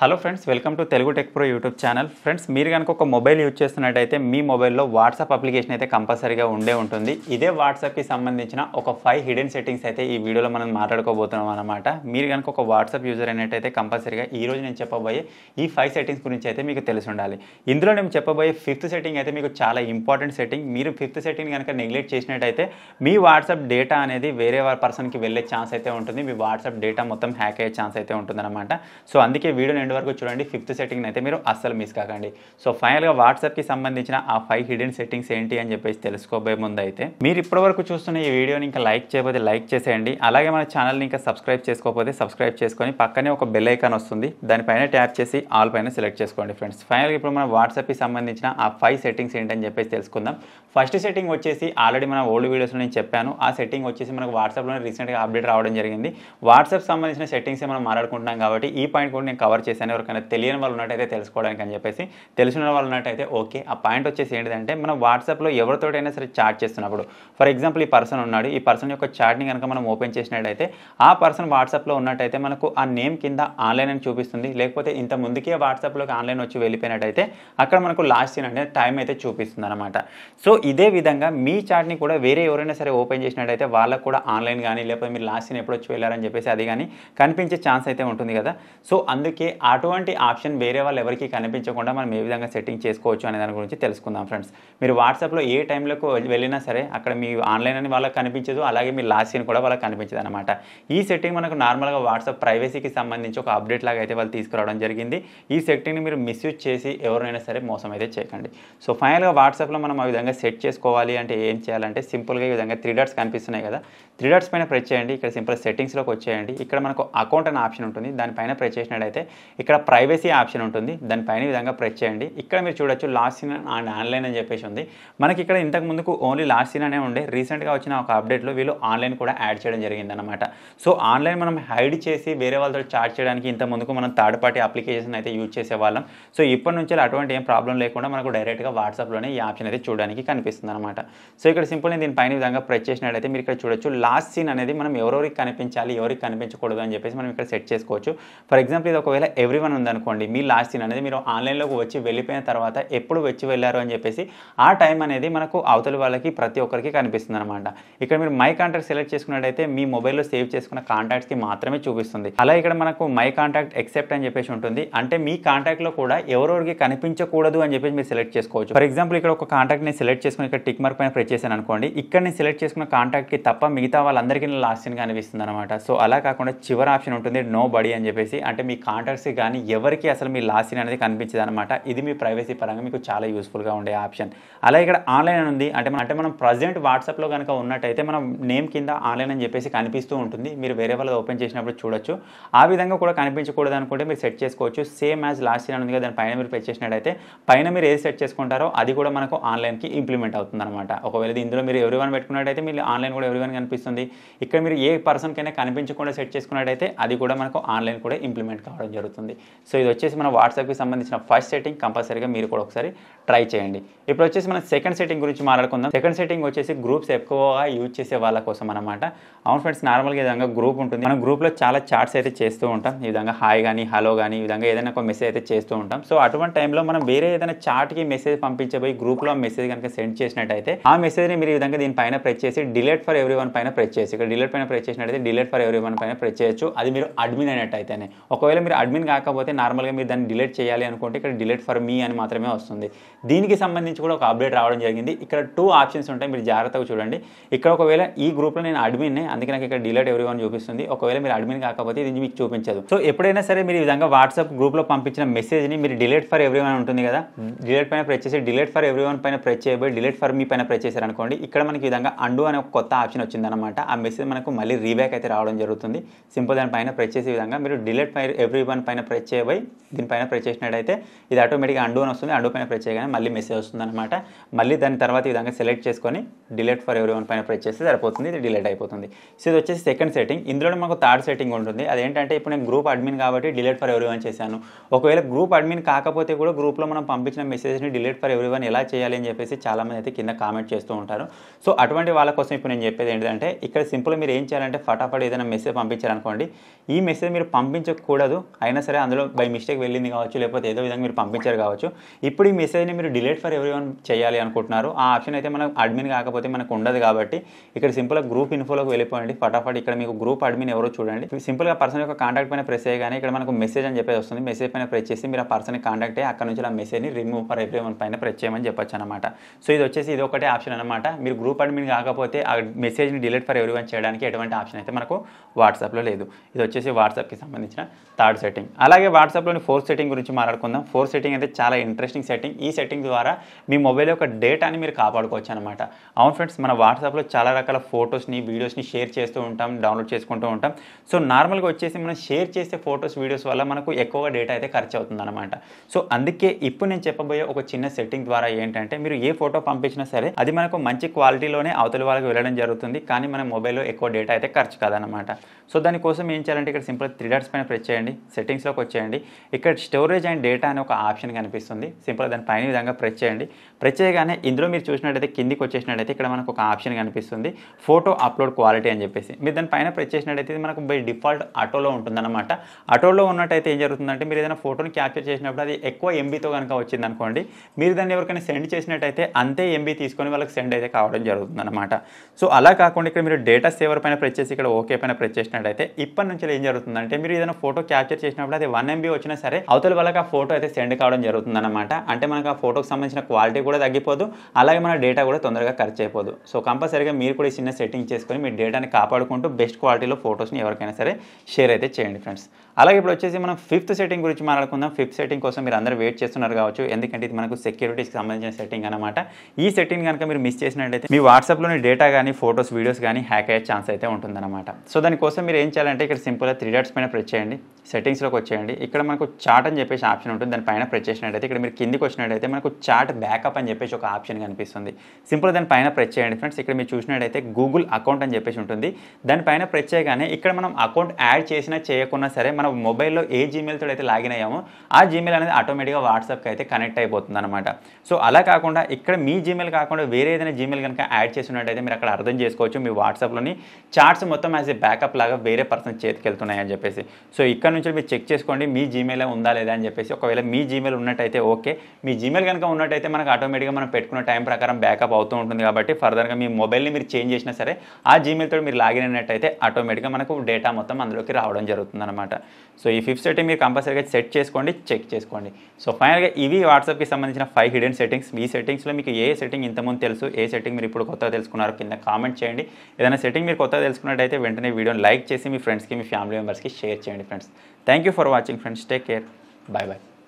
hello friends welcome to Telugu Tech Pro YouTube channel friends మీరు కనుక ఒక మొబైల్ యూజ్ చేస్తున్నట్టయితే మీ మొబైల్లో వాట్సాప్ అప్లికేషన్ అయితే కంపల్సరీగా ఉండే ఉంటుంది ఇదే వాట్సాప్కి సంబంధించిన ఒక ఫైవ్ హిడెన్ సెట్టింగ్స్ అయితే ఈ వీడియోలో మనం మాట్లాడుకోబోతున్నాం అనమాట మీరు కనుక ఒక వాట్సాప్ యూజర్ అయినట్టయితే కంపల్సరీగా ఈ రోజు నేను చెప్పబోయే ఈ ఫైవ్ సెట్టింగ్స్ గురించి అయితే మీకు తెలిసి ఉండాలి ఇందులో నేను చెప్పబోయే ఫిఫ్త్ సెట్టింగ్ అయితే మీకు చాలా ఇంపార్టెంట్ సెట్టింగ్ మీరు ఫిఫ్త్ సెట్టింగ్ కనుక నెగ్లెక్ట్ చేసినట్టయితే మీ వాట్సాప్ డేటా అనేది వేరే పర్సన్కి వెళ్ళే ఛాన్స్ అయితే ఉంటుంది మీ వాట్సాప్ డేటా మొత్తం హ్యాక్ అయ్యే ఛాన్స్ అయితే ఉంటుందన్నమాట సో అందుకే వీడియో నేను ఎండ్ వరకు చూడండి ఫిఫ్త్ సెట్టింగ్ అయితే మీరు అస్సలు మిస్ కాకండి సో ఫైనల్గా వాట్సాప్కి సంబంధించిన ఆ ఫైవ్ హిడెన్ సెట్టింగ్స్ ఏంటి అని చెప్పేసి తెలుసుకోబోయే ముందు అయితే మీరు ఇప్పటివరకు చూస్తున్న ఈ వీడియోని ఇంకా లైక్ చేయకపోతే లైక్ చేసేయండి అలాగే మన ఛానల్ని ఇంకా సబ్స్క్రైబ్ చేసుకోకపోతే సబ్స్క్రైబ్ చేసుకొని పక్కనే ఒక బెల్ ఐకాన్ వస్తుంది దానిపైన ట్యాప్ చేసి ఆల్ పైన సెలెక్ట్ చేసుకోండి ఫ్రెండ్స్ ఫైనల్గా ఇప్పుడు మన వాట్సాప్కి సంబంధించిన ఆ ఫైవ్ సెట్టింగ్స్ ఏంటని చెప్పేసి తెలుసుకుందాం ఫస్ట్ సెట్టింగ్ వచ్చేసి ఆల్రెడీ మన ఓల్డ్ వీడియోస్లో నేను చెప్పాను ఆ సెట్టింగ్ వచ్చేసి మనకు వాట్సాప్లో రీసెంట్గా అప్డేట్ రావడం జరిగింది వాట్సాప్ సంబంధించిన సెట్టింగ్స్ మనం మాట్లాడుకుంటున్నాం కాబట్టి ఈ పాయింట్ కూడా నేను కవర్ చేసి అని ఎవరికైనా తెలియని వాళ్ళు ఉన్నట్టయితే తెలుసుకోవడానికి అని చెప్పేసి తెలిసిన వాళ్ళు ఉన్నట్టయితే ఓకే ఆ పాయింట్ వచ్చేసి ఏంటంటే మనం వాట్సాప్లో ఎవరితోటైనా సరే చాట్ చేస్తున్నప్పుడు ఫర్ ఎగ్జాంపుల్ ఈ పర్సన్ ఉన్నాడు ఈ పర్సన్ యొక్క చాట్ని కనుక మనం ఓపెన్ చేసినట్టయితే ఆ పర్సన్ వాట్సాప్లో ఉన్నట్టయితే మనకు ఆ నేమ్ కింద ఆన్లైన్ అని చూపిస్తుంది లేకపోతే ఇంత ముందుకే వాట్సాప్లోకి ఆన్లైన్ వచ్చి వెళ్ళిపోయినట్టయితే అక్కడ మనకు లాస్ట్ సీన్ అంటే టైం అయితే చూపిస్తుంది అనమాట సో ఇదే విధంగా మీ చాట్ని కూడా వేరే ఎవరైనా సరే ఓపెన్ చేసినట్టయితే వాళ్ళకు కూడా ఆన్లైన్ కానీ లేకపోతే మీరు లాస్ట్ సీన్ ఎప్పుడు వచ్చి వెళ్ళారని చెప్పేసి అది కానీ కనిపించే ఛాన్స్ అయితే ఉంటుంది కదా సో అందుకే అటువంటి ఆప్షన్ వేరే వాళ్ళు ఎవరికి కనిపించకుండా మనం ఏ విధంగా సెట్టింగ్ చేసుకోవచ్చు అనే దాని గురించి తెలుసుకుందాం ఫ్రెండ్స్ మీరు వాట్సాప్లో ఏ టైంలోకి వెళ్ళినా సరే అక్కడ మీ ఆన్లైన్ అని వాళ్ళకి కనిపించదు అలాగే మీ లాస్ట్ సీన్ కూడా వాళ్ళకి కనిపించదు అనమాట ఈ సెట్టింగ్ మనకు నార్మల్గా వాట్సాప్ ప్రైవసీకి సంబంధించి ఒక అప్డేట్ లాగా అయితే వాళ్ళు తీసుకురావడం జరిగింది ఈ సెట్టింగ్ని మీరు మిస్యూజ్ చేసి ఎవరైనా సరే మోసం అయితే చేయకండి సో ఫైనల్గా వాట్సాప్లో మనం ఆ విధంగా సెట్ చేసుకోవాలి అంటే ఏం చేయాలంటే సింపుల్గా ఈ విధంగా త్రీ డాట్స్ కనిపిస్తున్నాయి కదా త్రీ డాట్స్ పైన ప్రెస్ చేయండి ఇక్కడ సింపుల్ సెట్టింగ్స్లోకి వచ్చేయండి ఇక్కడ మనకు అకౌంట్ అనే ఆప్షన్ ఉంటుంది దానిపైన ప్రెస్ చేసినట్టయితే ఇక్కడ ప్రైవసీ ఆప్షన్ ఉంటుంది దానిపైన విధంగా ప్రెస్ చేయండి ఇక్కడ మీరు చూడొచ్చు లాస్ట్ సీన్ అండ్ ఆన్లైన్ అని చెప్పేసి ఉంది మనకి ఇక్కడ ఇంతకు ముందుకు ఓన్లీ లాస్ట్ సీన్ అనే ఉండే రీసెంట్గా వచ్చిన ఒక అప్డేట్లో వీళ్ళు ఆన్లైన్ కూడా యాడ్ చేయడం జరిగిందనమాట సో ఆన్లైన్ మనం హైడ్ చేసి వేరే వాళ్ళతో చార్జ్ చేయడానికి ఇంత ముందుకు మనం థర్డ్ పార్టీ అప్లికేషన్ అయితే యూజ్ చేసేవాళ్ళం సో ఇప్పటి నుంచి అటువంటి ఏం ప్రాబ్లం లేకుండా మనకు డైరెక్ట్గా వాట్సాప్లోనే ఈ ఆప్షన్ అయితే చూడడానికి కనిపిస్తుంది అనమాట సో ఇక్కడ సింపుల్ నేను దీనిపైన విధంగా ప్రెస్ చేసినట్లయితే మీరు ఇక్కడ చూడొచ్చు లాస్ట్ సీన్ అనేది మనం ఎవరెవరికి కనిపించాలి ఎవరికి కనిపించకూడదు అని చెప్పేసి మనం ఇక్కడ సెట్ చేసుకోవచ్చు ఫర్ ఎగ్జాంపుల్ ఇది ఒకవేళ ఎవ్రీ వన్ ఉందనుకోండి మీ లాస్ట్ సీన్ అనేది మీరు ఆన్లైన్లోకి వచ్చి వెళ్ళిపోయిన తర్వాత ఎప్పుడు వచ్చి వెళ్ళారు అని చెప్పేసి ఆ టైం అనేది మనకు అవతలి వాళ్ళకి ప్రతి ఒక్కరికి కనిపిస్తుంది అనమాట ఇక్కడ మీరు మై కాంటాక్ట్ సెలెక్ట్ చేసుకున్నట్టయితే మీ మొబైల్లో సేవ్ చేసుకున్న కాంటాక్ట్స్కి మాత్రమే చూపిస్తుంది అలా ఇక్కడ మనకు మై కాంటాక్ట్ ఎక్సెప్ట్ అని చెప్పేసి ఉంటుంది అంటే మీ కాంటాక్ట్లో కూడా ఎవరెవరికి కనిపించకూడదు అని చెప్పేసి మీరు సెలెక్ట్ చేసుకోవచ్చు ఫర్ ఎగ్జాంపుల్ ఇక్కడ ఒక కాంటాక్ట్ నేను సెలెక్ట్ చేసుకుని ఇక్కడ టిక్ మార్క్ పైన ప్రెస్ చేశాను అనుకోండి ఇక్కడ నేను సెలెక్ట్ చేసుకున్న కాంటాక్ట్కి తప్ప మిగతా వాళ్ళందరికీ లాస్ట్ సీన్ కనిపిస్తుంది అనమాట సో అలా కాకుండా చివరి ఆప్షన్ ఉంటుంది నో బడీ అని చెప్పేసి అంటే మీ కాంటాక్ట్స్ కానీ ఎవరికి అసలు మీ లాస్ అనేది కనిపించదు అనమాట ఇది మీ ప్రైవసీ పరంగా మీకు చాలా యూస్ఫుల్గా ఉండే ఆప్షన్ అలా ఇక్కడ ఆన్లైన్ ఉంది అంటే మనం అంటే మనం ప్రజెంట్ వాట్సాప్లో కనుక ఉన్నట్టయితే మనం నేమ్ కింద ఆన్లైన్ అని చెప్పేసి కనిపిస్తూ ఉంటుంది మీరు వేరే వాళ్ళది ఓపెన్ చేసినప్పుడు చూడొచ్చు ఆ విధంగా కూడా కనిపించకూడదు అనుకుంటే మీరు సెట్ చేసుకోవచ్చు సేమ్ యాజ్ లాస్ట్ ఇయర్ ఉంది కదా దాని పైన మీరు పే చేసినట్టయితే పైన మీరు ఏది సెట్ చేసుకుంటారో అది కూడా మనకు ఆన్లైన్కి ఇంప్లిమెంట్ అవుతుంది అనమాట ఒకవేళ ఇందులో మీరు ఎవరి వన్ పెట్టుకున్నట్టయితే మీరు ఆన్లైన్ కూడా ఎవరి వన్ కనిపిస్తుంది ఇక్కడ మీరు ఏ పర్సన్కైనా కనిపించకుండా సెట్ చేసుకున్నట్టయితే అది కూడా మనకు ఆన్లైన్ కూడా ఇంప్లిమెంట్ కావడం జరుగుతుంది వస్తుంది సో ఇది వచ్చేసి మన వాట్సాప్కి సంబంధించిన ఫస్ట్ సెట్టింగ్ కంపల్సరీగా మీరు కూడా ఒకసారి ట్రై చేయండి ఇప్పుడు వచ్చేసి మనం సెకండ్ సెట్టింగ్ గురించి మాట్లాడుకుందాం సెకండ్ సెట్టింగ్ వచ్చేసి గ్రూప్స్ ఎక్కువగా యూజ్ చేసే వాళ్ళ కోసం అనమాట అవును ఫ్రెండ్స్ నార్మల్గా ఈ విధంగా గ్రూప్ ఉంటుంది మనం గ్రూప్లో చాలా చాట్స్ అయితే చేస్తూ ఉంటాం ఈ విధంగా హాయ్ కానీ హలో కానీ ఈ విధంగా ఏదైనా ఒక మెసేజ్ అయితే చేస్తూ ఉంటాం సో అటువంటి టైంలో మనం వేరే ఏదైనా చాట్కి మెసేజ్ పంపించబోయి గ్రూప్లో మెసేజ్ కనుక సెండ్ చేసినట్టయితే ఆ మెసేజ్ని మీరు ఈ విధంగా దీనిపైన ప్రెస్ చేసి డిలేట్ ఫర్ ఎవ్రీ వన్ పైన ప్రెస్ చేసి ఇక్కడ డిలేట్ పైన ప్రెస్ చేసినట్టయితే డిలేట్ ఫర్ ఎవ్రీ వన్ పైన ప్రెస్ చేయొచ్చు అది మీరు అడ్మిన్ అయినట్టయితేనే ఒకవేళ మీరు అడ్మిన్ కాకపోతే నార్మల్గా మీరు దాన్ని డిలీట్ చేయాలి అనుకుంటే ఇక్కడ డిలీట్ ఫర్ మీ అని మాత్రమే వస్తుంది దీనికి సంబంధించి కూడా ఒక అప్డేట్ రావడం జరిగింది ఇక్కడ టూ ఆప్షన్స్ ఉంటాయి మీరు జాగ్రత్తగా చూడండి ఇక్కడ ఒకవేళ ఈ గ్రూప్లో నేను అడ్మిన్నే అందుకే నాకు ఇక్కడ డిలీట్ ఎవరి చూపిస్తుంది ఒకవేళ మీరు అడ్మిన్ కాకపోతే ఇది మీకు చూపించదు సో ఎప్పుడైనా సరే మీరు ఈ విధంగా వాట్సాప్ గ్రూప్లో పంపించిన మెసేజ్ని మీరు డిలీట్ ఫర్ ఎవ్రీ ఉంటుంది కదా డిలీట్ పైన ప్రెస్ చేసి డిలీట్ ఫర్ ఎవ్రీ పైన ప్రెస్ చేయబోయి డిలీట్ ఫర్ మీ పైన ప్రెస్ చేశారనుకోండి ఇక్కడ మనకి విధంగా అండు అనే ఒక కొత్త ఆప్షన్ వచ్చిందనమాట ఆ మెసేజ్ మనకు మళ్ళీ రీబ్యాక్ అయితే రావడం జరుగుతుంది సింపుల్ దానిపైన ప్రెస్ చేసే విధంగా మీరు డిలీట్ ఫైర్ ఎవ్రీ వన్ పైన పైన ప్రెస్ చేయబోయి దీనిపైన ప్రెస్ చేసినట్టయితే ఇది ఆటోమేటిక్గా అండు అని వస్తుంది అండు పైన ప్రెస్ చేయగానే మళ్ళీ మెసేజ్ వస్తుంది అనమాట మళ్ళీ దాని తర్వాత ఈ విధంగా సెలెక్ట్ చేసుకొని డిలీట్ ఫర్ ఎవరి పైన ప్రెస్ చేస్తే సరిపోతుంది ఇది డిలీట్ అయిపోతుంది సో ఇది వచ్చేసి సెకండ్ సెట్టింగ్ ఇందులో మాకు థర్డ్ సెట్టింగ్ ఉంటుంది అదేంటంటే ఇప్పుడు నేను గ్రూప్ అడ్మిన్ కాబట్టి డిలీట్ ఫర్ ఎవరి చేశాను ఒకవేళ గ్రూప్ అడ్మిన్ కాకపోతే కూడా గ్రూప్లో మనం పంపించిన మెసేజ్ని డిలీట్ ఫర్ ఎవరి ఎలా చేయాలి అని చెప్పేసి చాలామంది అయితే కింద కామెంట్ చేస్తూ ఉంటారు సో అటువంటి వాళ్ళ కోసం ఇప్పుడు నేను చెప్పేది ఏంటంటే ఇక్కడ సింపుల్ మీరు ఏం చేయాలంటే ఫటాఫట్ ఏదైనా మెసేజ్ పంపించారనుకోండి ఈ మెసేజ్ మీరు పంపించకూడదు అయినా సరే అందులో బై మిస్టేక్ వెళ్ళింది కావచ్చు లేకపోతే ఏదో విధంగా మీరు పంపించారు కావచ్చు ఇప్పుడు ఈ మెసేజ్ని మీరు డిలీట్ ఫర్ ఎవరి చేయాలి అనుకుంటున్నారు ఆ ఆప్షన్ అయితే మనకు అడ్మిన్ కాకపోతే మనకు ఉండదు కాబట్టి ఇక్కడ సింపుల్గా గ్రూప్ ఇన్ఫోలోకి వెళ్ళిపోయింది ఫటాఫట్ ఇక్కడ మీకు గ్రూప్ అడ్మిన్ ఎవరో చూడండి సింపుల్గా పర్సన్ యొక్క కాంటాక్ట్ పైన ప్రెస్ చేయగానే ఇక్కడ మనకు మెసేజ్ అని చెప్పేసి వస్తుంది మెసేజ్ పైన ప్రెస్ చేసి మీరు ఆ పర్సన్ కాంటాక్ట్ అయ్యి అక్కడ నుంచి ఆ మెసేజ్ని రిమూవ్ ఫర్ ఎవ్రీ వన్ పైన ప్రెస్ చేయమని చెప్పొచ్చు అనమాట సో ఇది వచ్చేసి ఇది ఒకటే ఆప్షన్ అనమాట మీరు గ్రూప్ అడ్మిన్ కాకపోతే ఆ మెసేజ్ని డిలీట్ ఫర్ ఎవ్రీ చేయడానికి ఎటువంటి ఆప్షన్ అయితే మనకు వాట్సాప్లో లేదు ఇది వచ్చేసి వాట్సాప్కి సంబంధించిన థర్డ్ సెట్టింగ్ అలాగే వాట్సాప్లోని ఫోర్ సెట్టింగ్ గురించి మాట్లాడుకుందాం ఫోర్ సెట్టింగ్ అయితే చాలా ఇంట్రెస్టింగ్ సెట్టింగ్ ఈ సెట్టింగ్ ద్వారా మీ మొబైల్ యొక్క డేటాని మీరు కాపాడుకోవచ్చు అనమాట అవును ఫ్రెండ్స్ మన వాట్సాప్లో చాలా రకాల ఫొటోస్ని వీడియోస్ని షేర్ చేస్తూ ఉంటాం డౌన్లోడ్ చేసుకుంటూ ఉంటాం సో నార్మల్గా వచ్చేసి మనం షేర్ చేసే ఫొటోస్ వీడియోస్ వల్ల మనకు ఎక్కువగా డేటా అయితే ఖర్చు అవుతుంది అనమాట సో అందుకే ఇప్పుడు నేను చెప్పబోయే ఒక చిన్న సెట్టింగ్ ద్వారా ఏంటంటే మీరు ఏ ఫోటో పంపించినా సరే అది మనకు మంచి క్వాలిటీలోనే అవతల వాళ్ళకి వెళ్ళడం జరుగుతుంది కానీ మన మొబైల్లో ఎక్కువ డేటా అయితే ఖర్చు కాదనమాట సో దానికోసం ఏం చేయాలంటే ఇక్కడ సింపుల్ త్రీ డాట్స్ పైన ప్రెస్ చేయండి సెట్టింగ్స్ సెట్టింగ్స్లోకి వచ్చేయండి ఇక్కడ స్టోరేజ్ అండ్ డేటా అనే ఒక ఆప్షన్ కనిపిస్తుంది సింపుల్ దాని పైన విధంగా ప్రెస్ చేయండి ప్రెస్ చేయగానే ఇందులో మీరు చూసినట్టయితే కిందికి వచ్చేసినట్టయితే ఇక్కడ మనకు ఒక ఆప్షన్ కనిపిస్తుంది ఫోటో అప్లోడ్ క్వాలిటీ అని చెప్పేసి మీరు దాని పైన ప్రెస్ చేసినట్టయితే మనకు బై డిఫాల్ట్ ఆటోలో ఉంటుందన్నమాట ఆటోలో ఉన్నట్టయితే ఏం జరుగుతుందంటే మీరు ఏదైనా ఫోటోని క్యాప్చర్ చేసినప్పుడు అది ఎక్కువ ఎంబీతో కనుక వచ్చింది అనుకోండి మీరు దాన్ని ఎవరికైనా సెండ్ చేసినట్టయితే అంతే ఎంబీ తీసుకొని వాళ్ళకి సెండ్ అయితే కావడం జరుగుతుందన్నమాట సో అలా కాకుండా ఇక్కడ మీరు డేటా సేవర్ పైన ప్రెస్ చేసి ఇక్కడ ఓకే పైన ప్రెస్ చేసినట్టయితే ఇప్పటి నుంచి ఏం జరుగుతుందంటే మీరు ఏదైనా ఫోటో క్యాప్చర్ చేసినప్పుడు అది వన్ ఎంబీ వచ్చినా సరే అవతల వాళ్ళకి ఆ ఫోటో అయితే సెండ్ కావడం జరుగుతుంది అనమాట అంటే మనకు ఆ ఫోటోకి సంబంధించిన క్వాలిటీ కూడా తగ్గిపోదు అలాగే మన డేటా కూడా తొందరగా ఖర్చు అయిపోదు సో కంపల్సరీగా మీరు కూడా ఈ చిన్న సెట్టింగ్ చేసుకొని మీ డేటాని కాపాడుకుంటూ బెస్ట్ క్వాలిటీలో ఫోటోస్ని ఎవరికైనా సరే షేర్ అయితే చేయండి ఫ్రెండ్స్ అలాగే ఇప్పుడు వచ్చేసి మనం ఫిఫ్త్ సెట్టింగ్ గురించి మాట్లాడుకుందాం ఫిఫ్త్ సెట్టింగ్ కోసం మీరు అందరూ వెయిట్ చేస్తున్నారు కావచ్చు ఎందుకంటే ఇది మనకు సెక్యూరిటీకి సంబంధించిన సెట్టింగ్ అనమాట ఈ సెట్టింగ్ కనుక మీరు మిస్ చేసినట్లయితే మీ వాట్సాప్లోని డేటా కానీ ఫొటోస్ వీడియోస్ కానీ హ్యాక్ అయ్యే ఛాన్స్ అయితే ఉంటుందన్నమాట సో దానికోసం మీరు ఏం చేయాలంటే ఇక్కడ సింపుల్గా త్రీ డాట్స్ పైన ప్రెస్ చేయండి సెట్టింగ్స్లోకి వచ్చేయండి ఇక్కడ మనకు చాట్ అని చెప్పేసి ఆప్షన్ ఉంటుంది దానిపైన ప్రెస్ చేసినట్టయితే ఇక్కడ మీరు కిందికి వచ్చినట్టయితే మనకు చాట్ బ్యాకప్ అని చెప్పేసి ఒక ఆప్షన్ కనిపిస్తుంది సింపుల్ దానిపైన ప్రెస్ చేయండి ఫ్రెండ్స్ ఇక్కడ మీరు చూసినట్టయితే గూగుల్ అకౌంట్ అని చెప్పేసి ఉంటుంది దానిపైన ప్రెస్ చేయగానే ఇక్కడ మనం అకౌంట్ యాడ్ చేసినా చేయకున్నా సరే మన మొబైల్లో ఏ జీమెయిల్తో అయితే లాగిన్ అయ్యామో ఆ జీమెయిల్ అనేది ఆటోమేటిక్గా వాట్సాప్కి అయితే కనెక్ట్ అయిపోతుంది అనమాట సో అలా కాకుండా ఇక్కడ మీ జీమెయిల్ కాకుండా వేరే ఏదైనా జీమెయిల్ కనుక యాడ్ చేసినట్టయితే మీరు అక్కడ అర్థం చేసుకోవచ్చు మీ వాట్సాప్లోని చార్ట్స్ మొత్తం యాజ్ ఏ బ్యాకప్ లాగా వేరే పర్సన్ చేతికి వెళ్తున్నాయని చెప్పేసి సో ఇక్కడ నుంచి మీరు చెక్ చేసుకోండి మీ జీమెయిల్ ఉందా లేదా అని చెప్పేసి ఒకవేళ మీ జీమెయిల్ ఉన్నట్టయితే ఓకే మీ జీమెయిల్ కనుక ఉన్నట్టయితే మనకు ఆటోమేటిక్గా మనం పెట్టుకున్న టైం ప్రకారం బ్యాకప్ అవుతూ ఉంటుంది కాబట్టి ఫర్దర్గా మీ మొబైల్ని మీరు చేంజ్ చేసినా సరే ఆ జీమెయిల్తో మీరు లాగిన్ అయినట్టయితే ఆటోమేటిక్గా మనకు డేటా మొత్తం అందులోకి రావడం జరుగుతుంది అనమాట సో ఈ ఫిఫ్త్ సెట్టింగ్ మీరు కంపల్సరీగా సెట్ చేసుకోండి చెక్ చేసుకోండి సో ఫైనల్గా ఇవి వాట్సాప్కి సంబంధించిన ఫైవ్ హిడెన్ సెట్టింగ్స్ మీ సెట్టింగ్స్లో మీకు ఏ సెట్టింగ్ ఇంతకుముందు తెలుసు ఏ సెట్టింగ్ మీరు ఇప్పుడు కొత్తగా తెలుసుకున్నారో కింద కామెంట్ చేయండి ఏదైనా సెట్టింగ్ మీరు కొత్తగా తెలుసుకున్నట్టయితే వెంటనే వీడియోని లైక్ చేసి మీ ఫ్రెండ్స్కి మీ ఫ్యామిలీ మెంబర్స్కి షేర్ చేయండి friends thank you for watching friends take care bye bye